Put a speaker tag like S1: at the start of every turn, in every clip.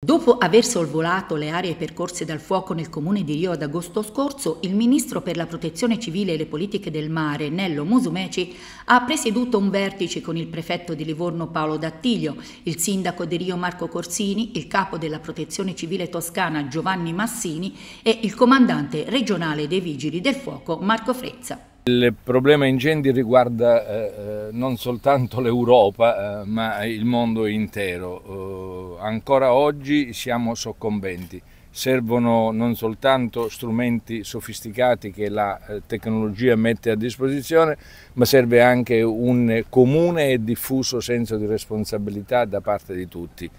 S1: Dopo aver sorvolato le aree percorse dal fuoco nel comune di Rio ad agosto scorso, il ministro per la protezione civile e le politiche del mare, Nello Musumeci, ha presieduto un vertice con il prefetto di Livorno Paolo Dattiglio, il sindaco di Rio Marco Corsini, il capo della protezione civile toscana Giovanni Massini e il comandante regionale dei vigili del fuoco Marco Frezza.
S2: Il problema incendi riguarda eh, eh, non soltanto l'Europa eh, ma il mondo intero. Eh, ancora oggi siamo soccombenti. Servono non soltanto strumenti sofisticati che la eh, tecnologia mette a disposizione, ma serve anche un comune e diffuso senso di responsabilità da parte di tutti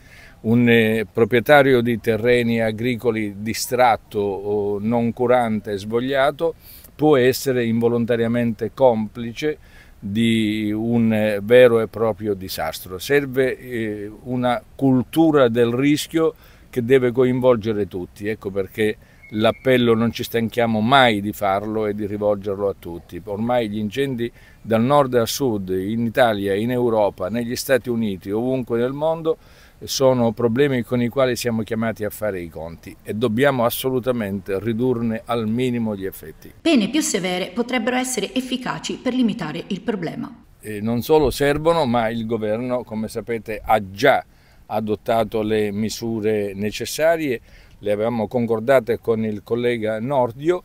S2: un eh, proprietario di terreni agricoli distratto, non curante, svogliato può essere involontariamente complice di un eh, vero e proprio disastro. Serve eh, una cultura del rischio che deve coinvolgere tutti, ecco perché l'appello non ci stanchiamo mai di farlo e di rivolgerlo a tutti. Ormai gli incendi dal nord al sud, in Italia, in Europa, negli Stati Uniti, ovunque nel mondo, sono problemi con i quali siamo chiamati a fare i conti e dobbiamo assolutamente ridurne al minimo gli effetti.
S1: Pene più severe potrebbero essere efficaci per limitare il problema.
S2: E non solo servono, ma il governo, come sapete, ha già adottato le misure necessarie, le avevamo concordate con il collega Nordio,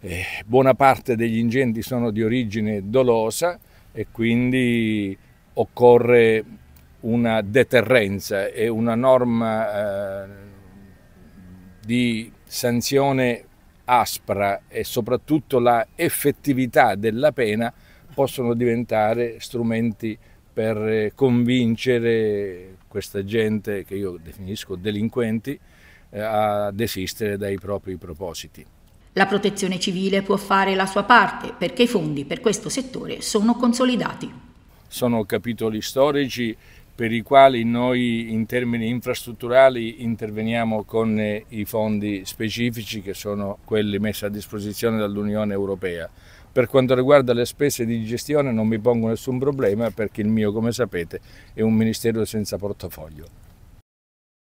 S2: eh, buona parte degli incendi sono di origine dolosa e quindi occorre una deterrenza e una norma eh, di sanzione aspra e soprattutto la effettività della pena possono diventare strumenti per eh, convincere questa gente che io definisco delinquenti eh, a desistere dai propri propositi.
S1: La protezione civile può fare la sua parte perché i fondi per questo settore sono consolidati.
S2: Sono capitoli storici per i quali noi in termini infrastrutturali interveniamo con eh, i fondi specifici che sono quelli messi a disposizione dall'Unione Europea. Per quanto riguarda le spese di gestione non mi pongo nessun problema perché il mio, come sapete, è un ministero senza portafoglio.